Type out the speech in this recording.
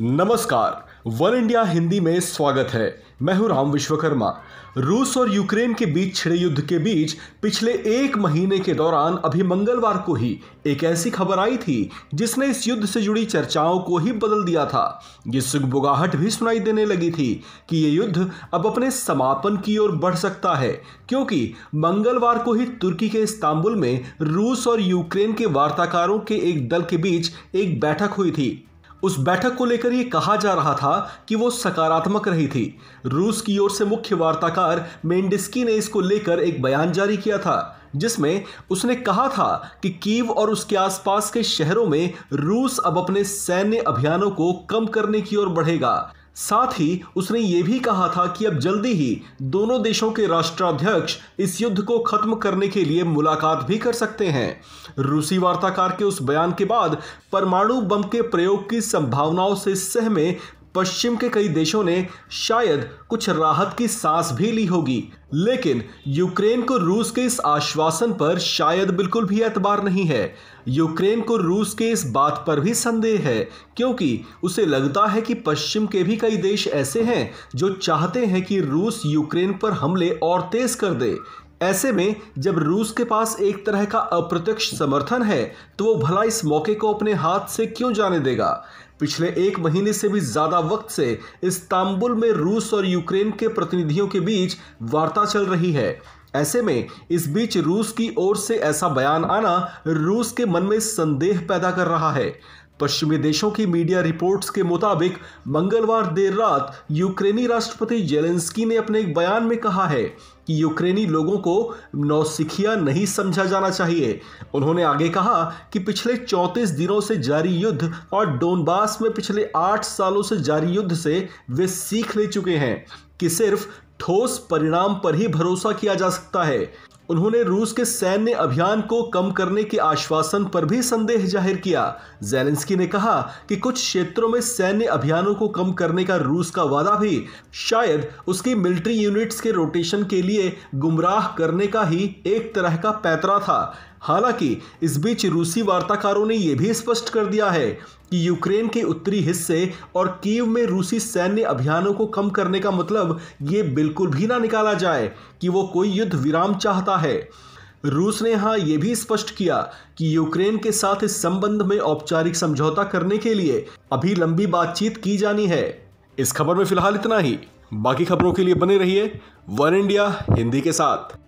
नमस्कार one India Hindi में स्वागत है मैं हूं राम विश्वकर्मा रूस और यूक्रेन के बीच छिड़े युद्ध के बीच पिछले एक महीने के दौरान अभी मंगलवार को ही एक ऐसी खबर आई थी जिसने इस युद्ध से जुड़ी चर्चाओं को ही बदल दिया था ये सुगबुगाहट भी सुनाई देने लगी थी कि ये युद्ध अब अपने समापन की ओर बढ़ सकता है क्योंकि मंगलवार को ही तुर्की के इस्तांबुल में रूस और यूक्रेन के वार्ताकारों के एक दल के बीच एक बैठक हुई थी उस बैठक को लेकर यह कहा जा रहा था कि वो सकारात्मक रही थी रूस की ओर से मुख्य वार्ताकार मेंडिस्की ने इसको लेकर एक बयान जारी किया था जिसमें उसने कहा था कि कीव और उसके आसपास के शहरों में रूस अब अपने सैन्य अभियानों को कम करने की ओर बढ़ेगा साथ ही उसने ये भी कहा था कि अब जल्दी ही दोनों देशों के राष्ट्राध्यक्ष इस युद्ध को खत्म करने के लिए मुलाकात भी कर सकते हैं रूसी वार्ताकार के उस बयान के बाद परमाणु बम के प्रयोग की संभावनाओं से सहमे पश्चिम के कई देशों ने शायद कुछ राहत की सांस भी ली होगी लेकिन यूक्रेन को रूस के इस आश्वासन पर शायद बिल्कुल भी एतबार नहीं है यूक्रेन को रूस के इस बात पर भी संदेह है क्योंकि उसे लगता है कि पश्चिम के भी कई देश ऐसे हैं जो चाहते हैं कि रूस यूक्रेन पर हमले और तेज कर दे ऐसे में जब रूस के पास एक तरह का अप्रत्यक्ष समर्थन है तो वो भला इस मौके को अपने हाथ से क्यों जाने देगा पिछले एक महीने से भी ज्यादा वक्त से इस्तांबुल में रूस और यूक्रेन के प्रतिनिधियों के बीच वार्ता चल रही है ऐसे में इस बीच रूस की ओर से ऐसा बयान आना रूस के मन में संदेह पैदा कर रहा है पश्चिमी देशों की मीडिया रिपोर्ट्स के मुताबिक मंगलवार देर रात यूक्रेनी राष्ट्रपति जेलेंस्की ने अपने एक बयान में कहा है कि यूक्रेनी लोगों को नौसिखिया नहीं समझा जाना चाहिए उन्होंने आगे कहा कि पिछले 34 दिनों से जारी युद्ध और डोनबास में पिछले आठ सालों से जारी युद्ध से वे सीख ले चुके हैं कि सिर्फ ठोस परिणाम पर ही भरोसा किया जा सकता है उन्होंने रूस के सैन्य अभियान को कम करने के आश्वासन पर भी संदेह जाहिर किया जेलेंस्की ने कहा कि कुछ क्षेत्रों में सैन्य अभियानों को कम करने का रूस का वादा भी शायद उसकी मिलिट्री यूनिट्स के रोटेशन के लिए गुमराह करने का ही एक तरह का पैतरा था हालांकि इस बीच रूसी वार्ताकारों ने यह भी स्पष्ट कर दिया है कि यूक्रेन के उत्तरी हिस्से और कीव में रूसी सैन्य अभियानों को कम करने का मतलब ये बिल्कुल भी ना निकाला जाए कि वो कोई युद्ध विराम चाहता है रूस ने हाँ यह भी स्पष्ट किया कि यूक्रेन के साथ इस संबंध में औपचारिक समझौता करने के लिए अभी लंबी बातचीत की जानी है इस खबर में फिलहाल इतना ही बाकी खबरों के लिए बने रहिए वन इंडिया हिंदी के साथ